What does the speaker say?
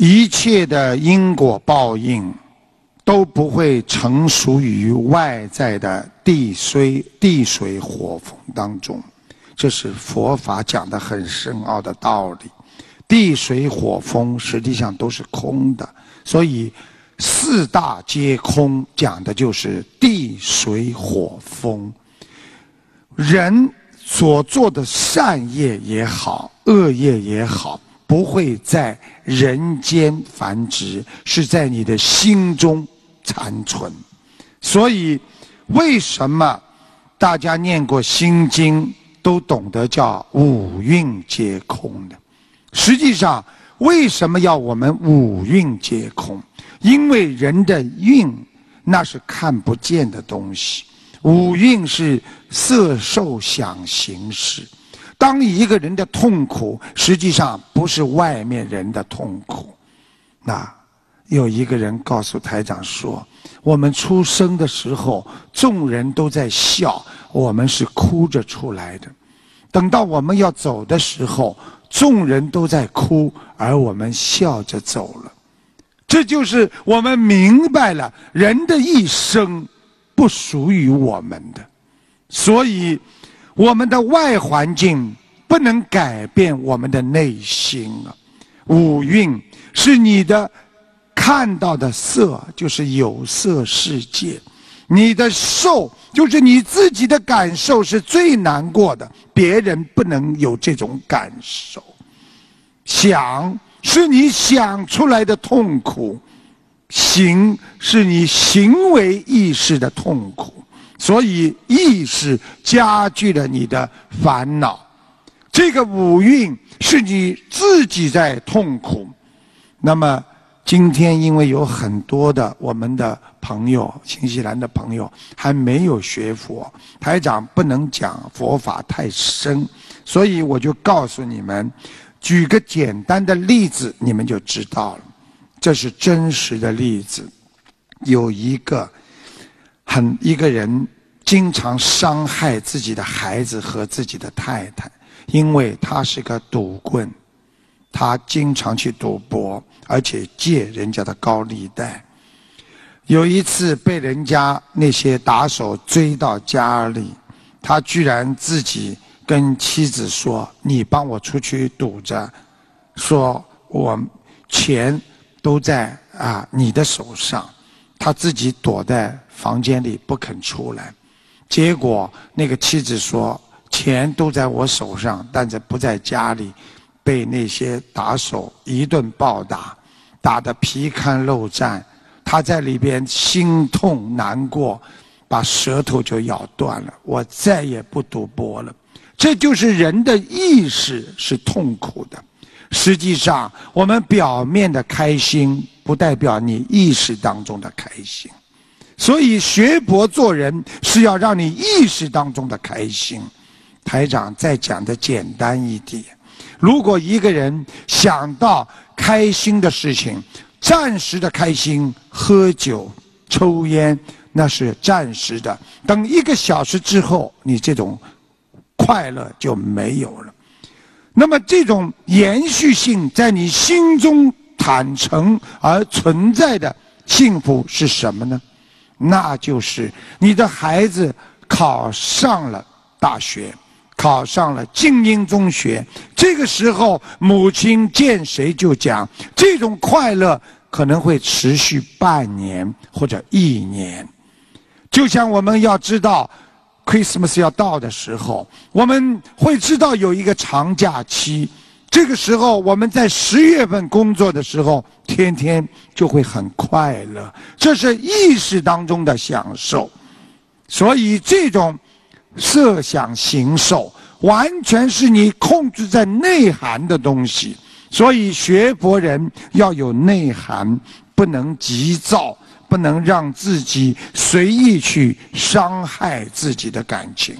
一切的因果报应都不会成熟于外在的地水地水火风当中，这是佛法讲的很深奥的道理。地水火风实际上都是空的，所以四大皆空讲的就是地水火风。人所做的善业也好，恶业也好。不会在人间繁殖，是在你的心中残存。所以，为什么大家念过《心经》都懂得叫“五蕴皆空”的？实际上，为什么要我们五蕴皆空？因为人的运那是看不见的东西，五蕴是色、受、想、行、识。当一个人的痛苦，实际上不是外面人的痛苦。那有一个人告诉台长说：“我们出生的时候，众人都在笑，我们是哭着出来的；等到我们要走的时候，众人都在哭，而我们笑着走了。”这就是我们明白了，人的一生不属于我们的，所以。我们的外环境不能改变我们的内心啊。五蕴是你的看到的色，就是有色世界；你的受，就是你自己的感受是最难过的，别人不能有这种感受。想是你想出来的痛苦，行是你行为意识的痛苦。所以意识加剧了你的烦恼，这个五蕴是你自己在痛苦。那么今天因为有很多的我们的朋友，新西兰的朋友还没有学佛，台长不能讲佛法太深，所以我就告诉你们，举个简单的例子，你们就知道了。这是真实的例子，有一个很一个人。经常伤害自己的孩子和自己的太太，因为他是个赌棍，他经常去赌博，而且借人家的高利贷。有一次被人家那些打手追到家里，他居然自己跟妻子说：“你帮我出去赌着，说我钱都在啊你的手上。”他自己躲在房间里不肯出来。结果，那个妻子说：“钱都在我手上，但是不在家里，被那些打手一顿暴打，打得皮开肉绽。他在里边心痛难过，把舌头就咬断了。我再也不赌博了。这就是人的意识是痛苦的。实际上，我们表面的开心，不代表你意识当中的开心。”所以，学佛做人是要让你意识当中的开心。台长再讲的简单一点：，如果一个人想到开心的事情，暂时的开心，喝酒、抽烟，那是暂时的。等一个小时之后，你这种快乐就没有了。那么，这种延续性在你心中坦诚而存在的幸福是什么呢？那就是你的孩子考上了大学，考上了精英中学。这个时候，母亲见谁就讲，这种快乐可能会持续半年或者一年。就像我们要知道 Christmas 要到的时候，我们会知道有一个长假期。这个时候，我们在十月份工作的时候，天天就会很快乐。这是意识当中的享受，所以这种设想、行受，完全是你控制在内涵的东西。所以学佛人要有内涵，不能急躁，不能让自己随意去伤害自己的感情。